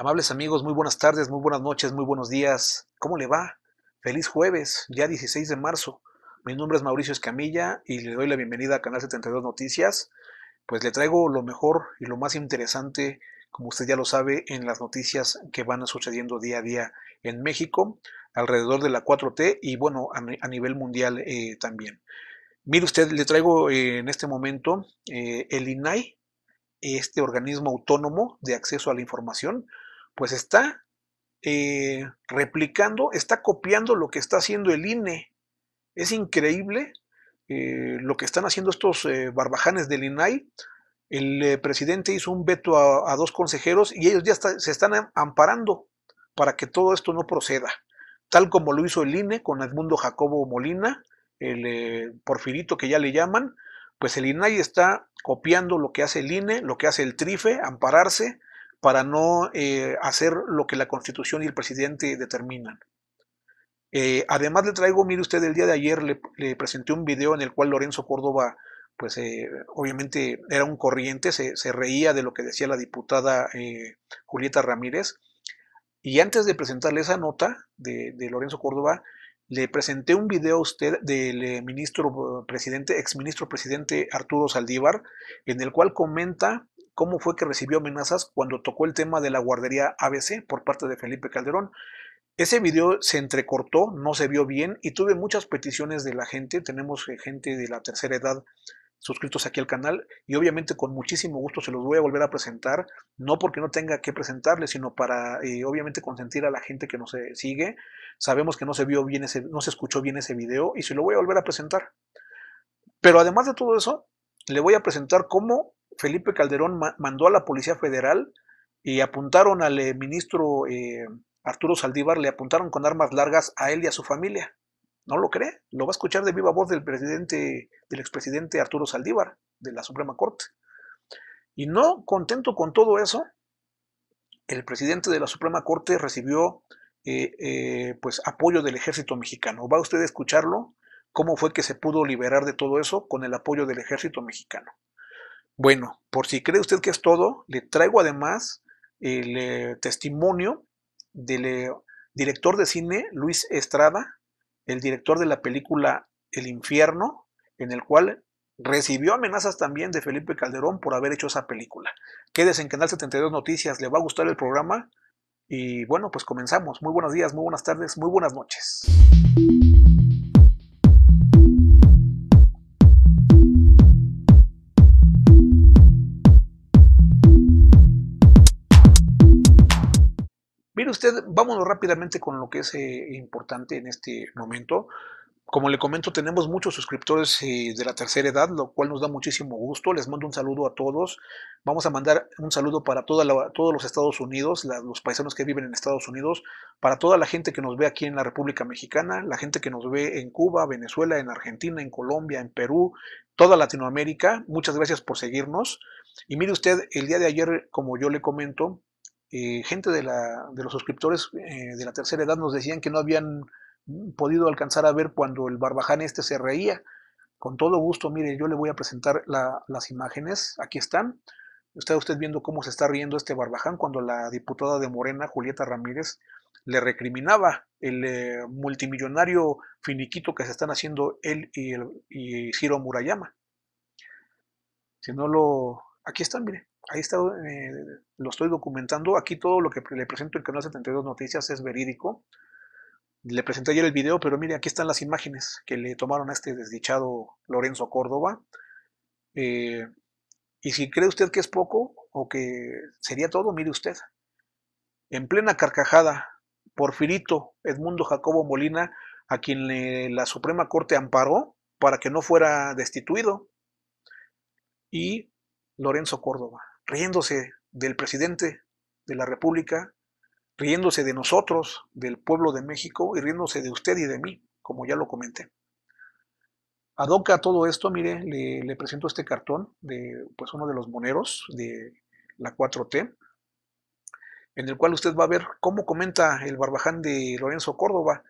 Amables amigos, muy buenas tardes, muy buenas noches, muy buenos días. ¿Cómo le va? Feliz jueves, ya 16 de marzo. Mi nombre es Mauricio Escamilla y le doy la bienvenida a Canal 72 Noticias. Pues le traigo lo mejor y lo más interesante, como usted ya lo sabe, en las noticias que van sucediendo día a día en México, alrededor de la 4T y bueno, a, nivel mundial eh, también. Mire usted, le traigo eh, en este momento eh, el INAI, este organismo autónomo de acceso a la información, pues está eh, replicando, está copiando lo que está haciendo el INE. Es increíble eh, lo que están haciendo estos eh, barbajanes del INAI. El presidente hizo un veto a, dos consejeros y ellos ya se están amparando para que todo esto no proceda, tal como lo hizo el INE con Edmundo Jacobo Molina, el porfirito que ya le llaman, pues el INAI está copiando lo que hace el INE, lo que hace el TRIFE, ampararse, para no eh, hacer lo que la Constitución y el presidente determinan. Eh, además le traigo, mire usted, el día de ayer le, presenté un video en el cual Lorenzo Córdoba, pues eh, obviamente era un corriente, se, reía de lo que decía la diputada Julieta Ramírez. Y antes de presentarle esa nota de, Lorenzo Córdoba, le presenté un video a usted del ministro presidente, exministro presidente Arturo Saldívar, en el cual comenta cómo fue que recibió amenazas cuando tocó el tema de la guardería ABC por parte de Felipe Calderón. Ese video se entrecortó, no se vio bien y tuve muchas peticiones de la gente. Tenemos eh, gente de la tercera edad suscritos aquí al canal y obviamente con muchísimo gusto se los voy a volver a presentar, no porque no tenga que presentarles, sino para eh, obviamente consentir a la gente que nos eh, sigue. Sabemos que no se vio bien ese, no se escuchó bien ese video y se lo voy a volver a presentar. Pero además de todo eso, le voy a presentar cómo Felipe Calderón mandó a la Policía Federal y apuntaron al eh, ministro eh, Arturo Saldívar, le apuntaron con armas largas a él y a su familia. ¿No lo cree? Lo va a escuchar de viva voz del presidente, del expresidente Arturo Saldívar, de la Suprema Corte. Y no contento con todo eso, el presidente de la Suprema Corte recibió eh, pues apoyo del ejército mexicano. Va usted a escucharlo, cómo fue que se pudo liberar de todo eso con el apoyo del ejército mexicano. Bueno, por si cree usted que es todo, le traigo además el eh, testimonio del eh, director de cine Luis Estrada, el director de la película El infierno, en el cual recibió amenazas también de Felipe Calderón por haber hecho esa película. Quédese en Canal 72 Noticias, le va a gustar el programa. Y bueno, pues comenzamos. Muy buenos días, muy buenas tardes, muy buenas noches. usted, vámonos rápidamente con lo que es eh, importante en este momento. Como le comento, tenemos muchos suscriptores eh, de la tercera edad, lo cual nos da muchísimo gusto. Les mando un saludo a todos. Vamos a mandar un saludo para toda todos los Estados Unidos, los paisanos que viven en Estados Unidos, para toda la gente que nos ve aquí en la República Mexicana, la gente que nos ve en Cuba, Venezuela, en Argentina, en Colombia, en Perú, toda Latinoamérica. Muchas gracias por seguirnos. Y mire usted, el día de ayer, como yo le comento, eh, gente de, los suscriptores eh, de la tercera edad nos decían que no habían podido alcanzar a ver cuando el barbaján este se reía. Con todo gusto, mire, yo le voy a presentar las imágenes. Aquí están. Está usted viendo cómo se está riendo este barbaján cuando la diputada de Morena, Julieta Ramírez, le recriminaba el eh, multimillonario finiquito que se están haciendo él y, el, y Murayama. Si no lo... Aquí están, mire ahí eh, lo estoy documentando. Aquí todo lo que le presento en Canal 72 Noticias es verídico. Le presenté ayer el video, pero mire, aquí están las imágenes que le tomaron a este desdichado Lorenzo Córdoba. Eh, y si cree usted que es poco o que sería todo, mire usted. En plena carcajada, Porfirito Edmundo Jacobo Molina, a quien la Suprema Corte amparó para que no fuera destituido, y Lorenzo Córdoba riéndose del presidente de la República, riéndose de nosotros, del pueblo de México, y riéndose de usted y de mí, como ya lo comenté. Adoca a todo esto, mire, le, presento este cartón de pues, uno de los moneros de la 4T, en el cual usted va a ver cómo comenta el barbaján de Lorenzo Córdoba.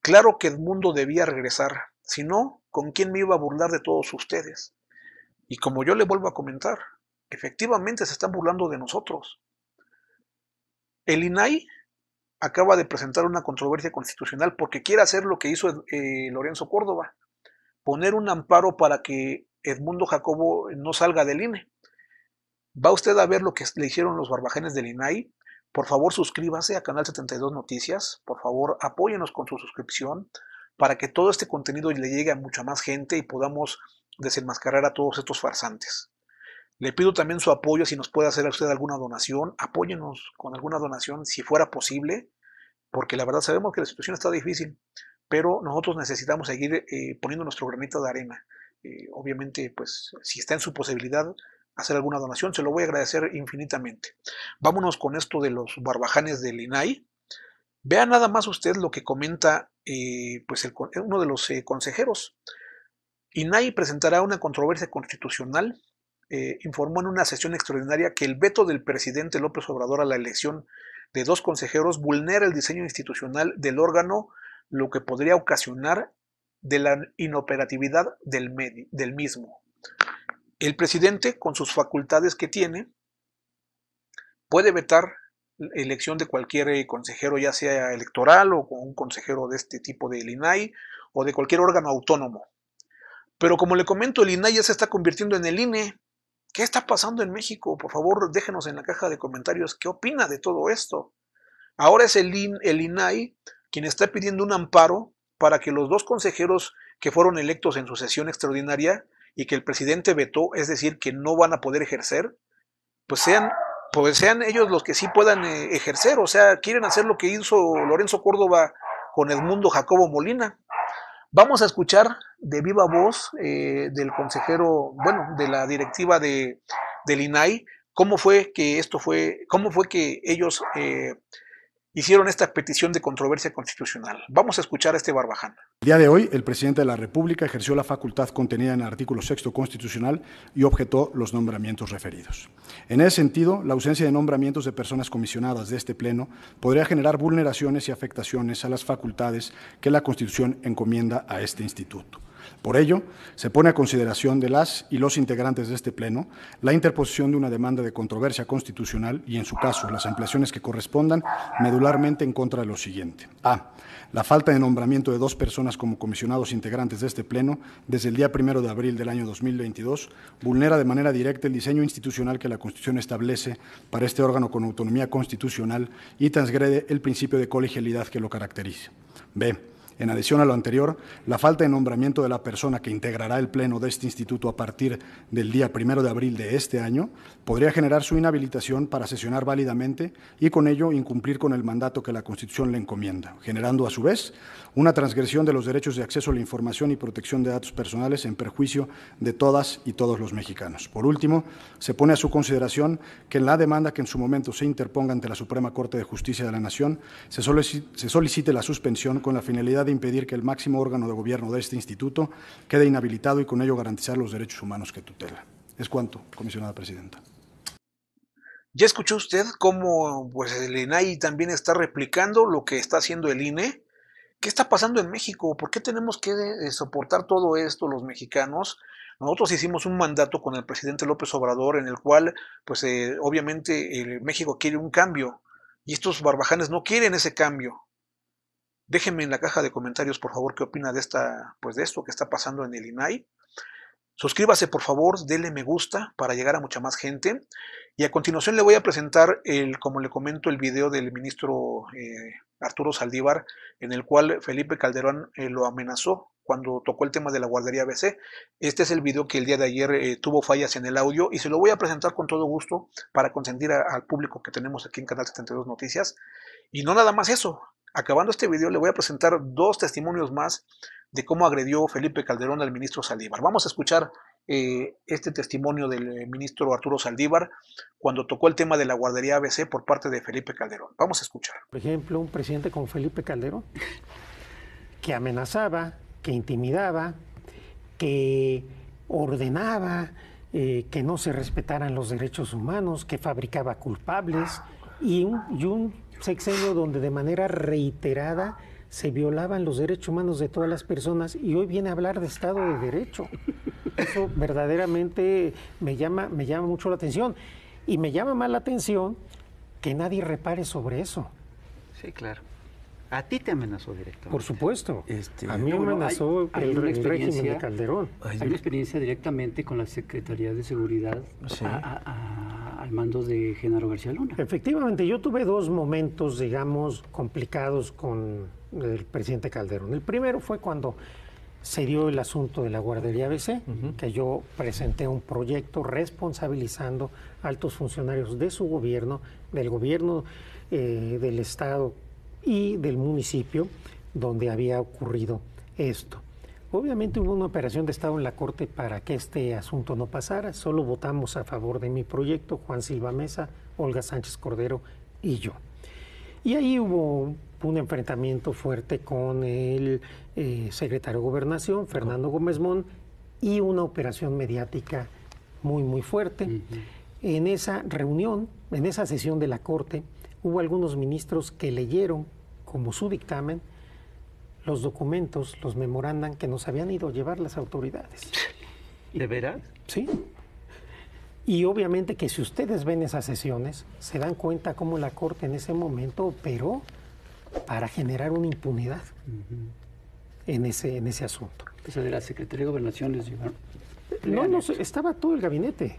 Claro que el mundo debía regresar, si no, ¿con quién me iba a burlar de todos ustedes? Y como yo le vuelvo a comentar, Efectivamente, se están burlando de nosotros. El INAI acaba de presentar una controversia constitucional porque quiere hacer lo que hizo eh, Lorenzo Córdoba, poner un amparo para que Edmundo Jacobo no salga del INE. Va usted a ver lo que le hicieron los barbajenes del INAI. Por favor, suscríbase a Canal 72 Noticias. Por favor, apóyenos con su suscripción para que todo este contenido le llegue a mucha más gente y podamos desenmascarar a todos estos farsantes. Le pido también su apoyo si nos puede hacer a usted alguna donación. Apóyenos con alguna donación si fuera posible, porque la verdad sabemos que la situación está difícil, pero nosotros necesitamos seguir eh, poniendo nuestro granito de arena. Eh, obviamente, pues si está en su posibilidad hacer alguna donación, se lo voy a agradecer infinitamente. Vámonos con esto de los barbajanes del INAI. Vea nada más usted lo que comenta eh, pues uno de los consejeros. INAI presentará una controversia constitucional eh, informó en una sesión extraordinaria que el veto del presidente López Obrador a la elección de dos consejeros vulnera el diseño institucional del órgano, lo que podría ocasionar de la inoperatividad del, del mismo. El presidente, con sus facultades que tiene, puede vetar elección de cualquier eh, consejero, ya sea electoral o un consejero de este tipo del INAI o de cualquier órgano autónomo. Pero como le comento, el INAI ya se está convirtiendo en el INE ¿Qué está pasando en México? Por favor, déjenos en la caja de comentarios qué opina de todo esto. Ahora es el, INAI quien está pidiendo un amparo para que los dos consejeros que fueron electos en su sesión extraordinaria y que el presidente vetó, es decir, que no van a poder ejercer, pues sean, pues sean ellos los que sí puedan eh, ejercer, o sea, quieren hacer lo que hizo Lorenzo Córdoba con Edmundo Jacobo Molina. Vamos a escuchar de viva voz eh, del consejero, bueno, de la directiva de, del INAI, cómo fue que esto fue, cómo fue que ellos eh, hicieron esta petición de controversia constitucional. Vamos a escuchar a este Barbaján. El día de hoy, el presidente de la República ejerció la facultad contenida en el artículo sexto constitucional y objetó los nombramientos referidos. En ese sentido, la ausencia de nombramientos de personas comisionadas de este Pleno podría generar vulneraciones y afectaciones a las facultades que la Constitución encomienda a este instituto. Por ello, se pone a consideración de las y los integrantes de este Pleno la interposición de una demanda de controversia constitucional y, en su caso, las ampliaciones que correspondan medularmente en contra de lo siguiente. A. La falta de nombramiento de dos personas como comisionados integrantes de este Pleno desde el día primero de abril del año 2022 vulnera de manera directa el diseño institucional que la Constitución establece para este órgano con autonomía constitucional y transgrede el principio de colegialidad que lo caracteriza. B. En adición a lo anterior, la falta de nombramiento de la persona que integrará el Pleno de este Instituto a partir del día primero de abril de este año podría generar su inhabilitación para sesionar válidamente y con ello incumplir con el mandato que la Constitución le encomienda, generando a su vez una transgresión de los derechos de acceso a la información y protección de datos personales en perjuicio de todas y todos los mexicanos. Por último, se pone a su consideración que en la demanda que en su momento se interponga ante la Suprema Corte de Justicia de la Nación se solicite la suspensión con la finalidad de impedir que el máximo órgano de gobierno de este instituto quede inhabilitado y con ello garantizar los derechos humanos que tutela. Es cuanto, comisionada presidenta. Ya escuchó usted cómo pues, el INAI también está replicando lo que está haciendo el INE. ¿Qué está pasando en México? ¿Por qué tenemos que eh, soportar todo esto los mexicanos? Nosotros hicimos un mandato con el presidente López Obrador en el cual, pues eh, obviamente, México quiere un cambio y estos barbajanes no quieren ese cambio. Déjenme en la caja de comentarios, por favor, qué opina de, esta, pues de esto que está pasando en el INAI. Suscríbase, por favor, dele me gusta para llegar a mucha más gente. Y a continuación le voy a presentar, el, como le comento, el video del ministro eh, Arturo Saldívar, en el cual Felipe Calderón eh, lo amenazó cuando tocó el tema de la guardería BC. Este es el video que el día de ayer eh, tuvo fallas en el audio y se lo voy a presentar con todo gusto para consentir al público que tenemos aquí en Canal 72 Noticias. Y no nada más eso, Acabando este video le voy a presentar dos testimonios más de cómo agredió Felipe Calderón al ministro Saldívar. Vamos a escuchar eh, este testimonio del eh, ministro Arturo Saldívar cuando tocó el tema de la guardería ABC por parte de Felipe Calderón. Vamos a escuchar. Por ejemplo, un presidente como Felipe Calderón que amenazaba, que intimidaba, que ordenaba eh, que no se respetaran los derechos humanos, que fabricaba culpables y un sexenio donde de manera reiterada se violaban los derechos humanos de todas las personas y hoy viene a hablar de Estado de Derecho. Eso verdaderamente me llama, me llama mucho la atención. Y me llama más la atención que nadie repare sobre eso. Sí, claro. A ti te amenazó directamente. Por supuesto. Este, a mí me amenazó el, de Calderón. Hay, una experiencia directamente con la Secretaría de Seguridad a al mando de Genaro García Luna. Efectivamente, yo tuve dos momentos, digamos, complicados con el presidente Calderón. El primero fue cuando se dio el asunto de la guardería ABC, que yo presenté un proyecto responsabilizando altos funcionarios de su gobierno, del gobierno eh, del Estado y del municipio donde había ocurrido esto. Obviamente hubo una operación de Estado en la Corte para que este asunto no pasara. Solo votamos a favor de mi proyecto, Juan Silva Mesa, Olga Sánchez Cordero y yo. Y ahí hubo un enfrentamiento fuerte con el eh, secretario de Gobernación, Fernando Gómez Mon, y una operación mediática muy, muy fuerte. En esa reunión, en esa sesión de la Corte, hubo algunos ministros que leyeron como su dictamen los documentos, los memorandan que nos habían ido a llevar las autoridades. ¿De veras? Sí. Y obviamente que si ustedes ven esas sesiones, se dan cuenta cómo la Corte en ese momento operó para generar una impunidad en, ese, en ese asunto. ¿Esa de la Secretaría de Gobernación les llevaron. No, no, estaba todo el gabinete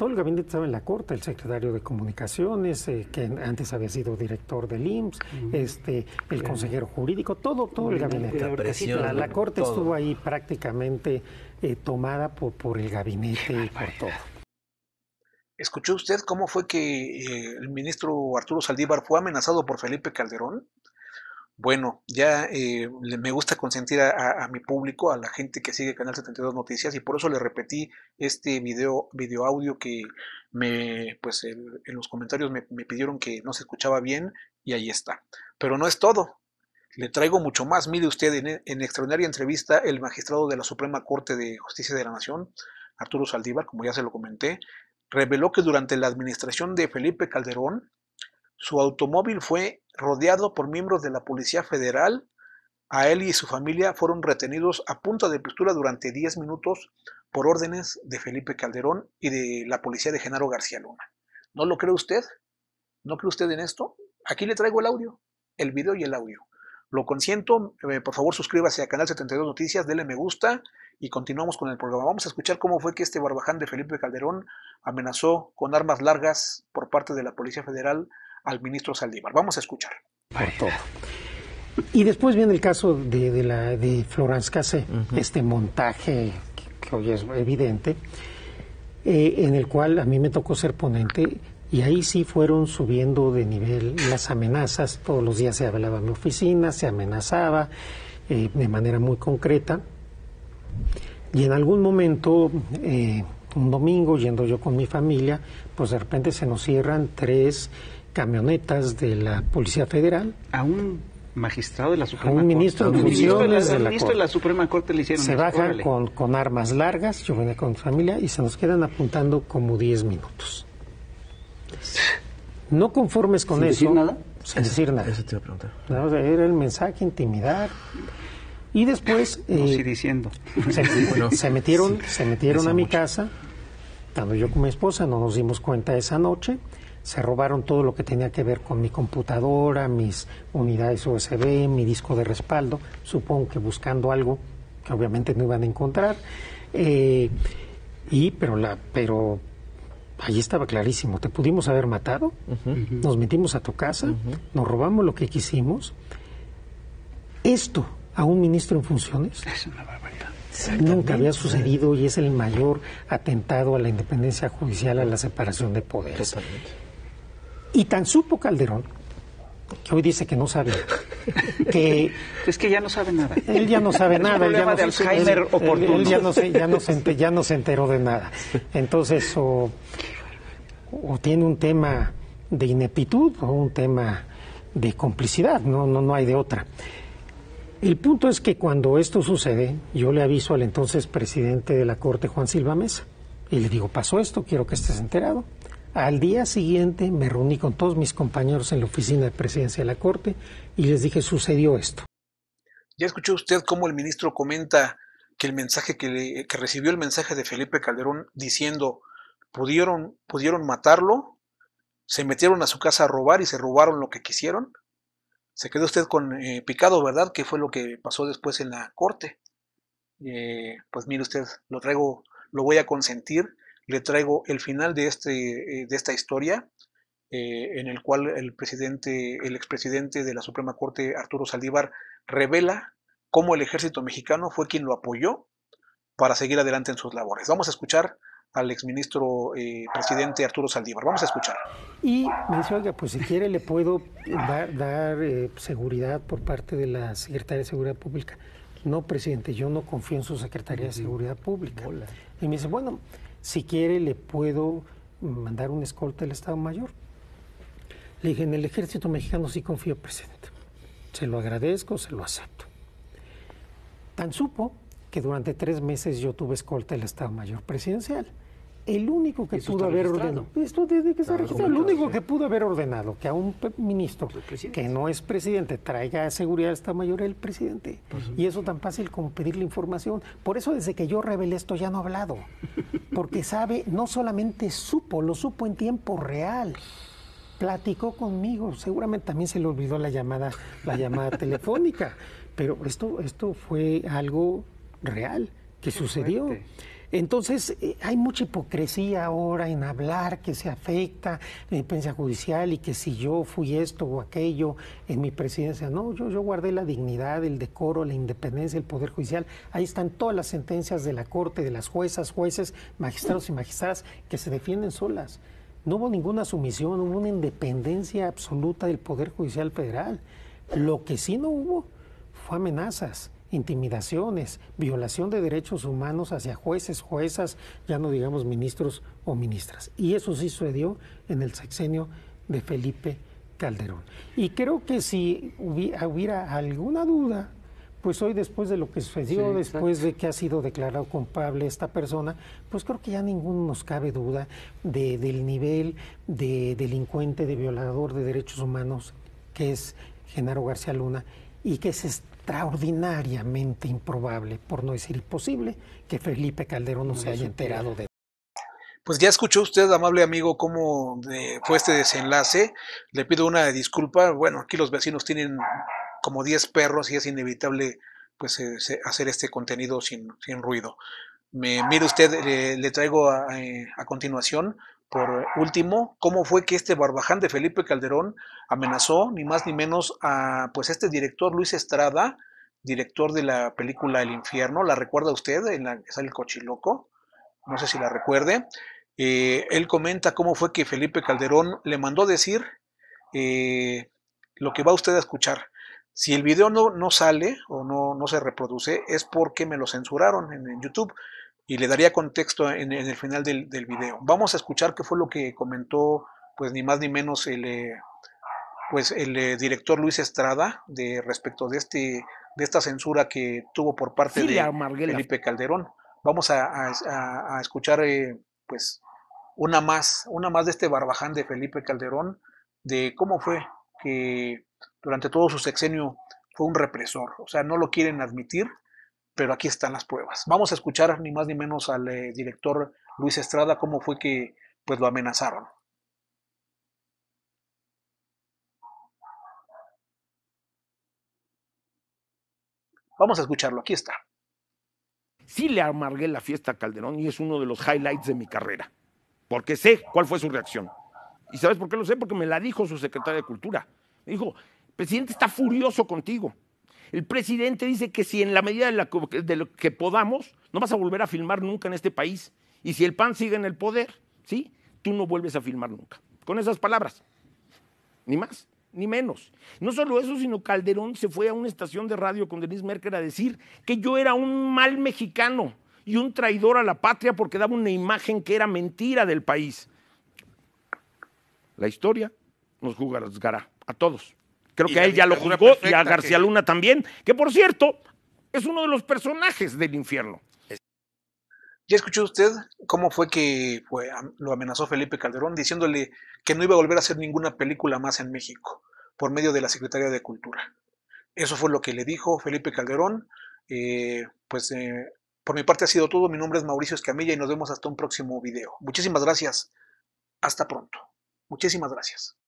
todo el gabinete estaba en la corte, el secretario de comunicaciones, eh, que antes había sido director del IMSS, este, el consejero jurídico, todo, todo el gabinete. La, corte estuvo ahí prácticamente eh, tomada por, por el gabinete y por todo. ¿Escuchó usted cómo fue que eh, el ministro Arturo Saldívar fue amenazado por Felipe Calderón? bueno, ya eh, me gusta consentir a, mi público, a la gente que sigue Canal 72 Noticias, y por eso le repetí este video, video audio que me, pues en los comentarios me, pidieron que no se escuchaba bien, y ahí está. Pero no es todo, le traigo mucho más. Mire usted, en, en, extraordinaria entrevista, el magistrado de la Suprema Corte de Justicia de la Nación, Arturo Saldívar, como ya se lo comenté, reveló que durante la administración de Felipe Calderón, su automóvil fue rodeado por miembros de la Policía Federal. A él y su familia fueron retenidos a punta de pistola durante 10 minutos por órdenes de Felipe Calderón y de la policía de Genaro García Luna. ¿No lo cree usted? ¿No cree usted en esto? Aquí le traigo el audio, el video y el audio. Lo consiento, eh, por favor suscríbase a Canal 72 Noticias, dele me gusta y continuamos con el programa. Vamos a escuchar cómo fue que este barbaján de Felipe Calderón amenazó con armas largas por parte de la Policía Federal al ministro Saldívar. Vamos a escuchar. Por todo. Y después viene el caso de, la, de Florence Cassé, este montaje que, hoy es evidente, eh, en el cual a mí me tocó ser ponente y ahí sí fueron subiendo de nivel las amenazas. Todos los días se hablaba en mi oficina, se amenazaba eh, de manera muy concreta. Y en algún momento, eh, un domingo, yendo yo con mi familia, pues de repente se nos cierran tres camionetas de la Policía Federal. A un magistrado de la Suprema Corte. A un ministro, de, funciones de, la, Suprema Corte le hicieron. Se bajan con, armas largas, yo venía con mi familia, y se nos quedan apuntando como 10 minutos. No conformes con eso. nada? Sin decir nada. el mensaje, intimidar. Y después. Eh, diciendo. Se, metieron, se metieron a mi casa. tanto yo con mi esposa no nos dimos cuenta esa noche se robaron todo lo que tenía que ver con mi computadora, mis unidades USB, mi disco de respaldo, supongo que buscando algo que obviamente no iban a encontrar. Eh, y pero la pero allí estaba clarísimo, te pudimos haber matado, nos metimos a tu casa, nos robamos lo que quisimos. Esto a un ministro en funciones es una barbaridad. Nunca había sucedido y es el mayor atentado a la independencia judicial, a la separación de poderes. Y tan supo Calderón, que hoy dice que no sabe, que... Es que ya no sabe nada. Él ya no sabe nada. ya no, de Alzheimer o por Él, ya, no se, ya, no se, enteró de nada. Entonces, o, tiene un tema de ineptitud o un tema de complicidad, no, no, no hay de otra. El punto es que cuando esto sucede, yo le aviso al entonces presidente de la Corte, Juan Silva Mesa, y le digo, pasó esto, quiero que estés enterado. Al día siguiente me reuní con todos mis compañeros en la oficina de presidencia de la Corte y les dije, sucedió esto. Ya escuchó usted cómo el ministro comenta que el mensaje que, recibió el mensaje de Felipe Calderón diciendo pudieron, pudieron matarlo, se metieron a su casa a robar y se robaron lo que quisieron. Se quedó usted con eh, picado, ¿verdad? ¿Qué fue lo que pasó después en la corte. Eh, pues mire usted, lo traigo, lo voy a consentir le traigo el final de, este, eh, de esta historia, eh, en el cual el presidente, el expresidente de la Suprema Corte, Arturo Saldívar, revela cómo el ejército mexicano fue quien lo apoyó para seguir adelante en sus labores. Vamos a escuchar al exministro eh, presidente Arturo Saldívar. Vamos a escuchar. Y me dice, oiga, pues si quiere le puedo dar, eh, seguridad por parte de la Secretaría de Seguridad Pública. No, presidente, yo no confío en su Secretaría de Seguridad Pública. Y me dice, bueno, si quiere le puedo mandar un escolta al Estado Mayor. Le dije, en el ejército mexicano sí confío, presidente. Se lo agradezco, se lo acepto. Tan supo que durante tres meses yo tuve escolta del Estado Mayor Presidencial el único que pudo haber ordenado, esto desde que el único que pudo haber ordenado que a un ministro que no es presidente traiga seguridad a esta mayoría el presidente. y eso tan fácil como pedirle información. Por eso desde que yo revelé esto ya no he hablado, porque sabe, no solamente supo, lo supo en tiempo real platicó conmigo. Seguramente también se le olvidó la llamada, la llamada telefónica. Pero esto, esto fue algo real que sucedió. Entonces, eh, hay mucha hipocresía ahora en hablar que se afecta la independencia judicial y que si yo fui esto o aquello en mi presidencia. No, yo, yo guardé la dignidad, el decoro, la independencia del Poder Judicial. Ahí están todas las sentencias de la Corte, de las juezas, jueces, magistrados y magistradas que se defienden solas. No hubo ninguna sumisión, hubo una independencia absoluta del Poder Judicial Federal. Lo que sí no hubo fue amenazas intimidaciones, violación de derechos humanos hacia jueces, juezas, ya no digamos ministros o ministras. Y eso sí sucedió en el sexenio de Felipe Calderón. Y creo que si hubiera, alguna duda, pues hoy después de lo que sucedió, después de que ha sido declarado culpable esta persona, pues creo que ya ninguno nos cabe duda del nivel de delincuente, de violador de derechos humanos que es Genaro García Luna y que se extraordinariamente improbable, por no decir imposible, que Felipe Calderón no, se haya enterado de pues ya escuchó usted, amable amigo, cómo eh, fue este desenlace. Le pido una disculpa. Bueno, aquí los vecinos tienen como 10 perros y es inevitable pues, eh, hacer este contenido sin, ruido. Me, mire usted, le, traigo a, eh, a, continuación por último, cómo fue que este barbaján de Felipe Calderón amenazó ni más ni menos a pues este director Luis Estrada, director de la película El Infierno, la recuerda usted, en sale el cochiloco, no sé si la recuerde. Eh, él comenta cómo fue que Felipe Calderón le mandó decir eh, lo que va usted a escuchar. Si el video no, no sale o no, no se reproduce, es porque me lo censuraron en YouTube y le daría contexto en, el final del, del, video. Vamos a escuchar qué fue lo que comentó, pues ni más ni menos el, eh, pues, el eh, director Luis Estrada de respecto de este de esta censura que tuvo por parte de Felipe Calderón. Vamos a, escuchar eh, pues una más, una más de este barbaján de Felipe Calderón, de cómo fue que durante todo su sexenio fue un represor. O sea, no lo quieren admitir, pero aquí están las pruebas. Vamos a escuchar ni más ni menos al eh, director Luis Estrada cómo fue que pues lo amenazaron. Vamos a escucharlo, aquí está. Sí le amargué la fiesta a Calderón y es uno de los highlights de mi carrera, porque sé cuál fue su reacción. ¿Y sabes por qué lo sé? Porque me la dijo su secretaria de Cultura. Me dijo, presidente está furioso contigo. El presidente dice que si en la medida de, lo que podamos, no vas a volver a filmar nunca en este país. Y si el PAN sigue en el poder, ¿sí? Tú no vuelves a filmar nunca. Con esas palabras. Ni más, ni menos. No solo eso, sino Calderón se fue a una estación de radio con Denise Merkel a decir que yo era un mal mexicano y un traidor a la patria porque daba una imagen que era mentira del país. La historia nos juzgará a todos. Creo que a él ya lo juzgó y a García Luna también, que por cierto es uno de los personajes del infierno. ¿Ya escuchó usted cómo fue que lo amenazó Felipe Calderón diciéndole que no iba a volver a hacer ninguna película más en México por medio de la Secretaría de Cultura? Eso fue lo que le dijo Felipe Calderón. Eh, pues eh, por mi parte ha sido todo. Mi nombre es Mauricio Escamilla y nos vemos hasta un próximo video. Muchísimas gracias. Hasta pronto. Muchísimas gracias.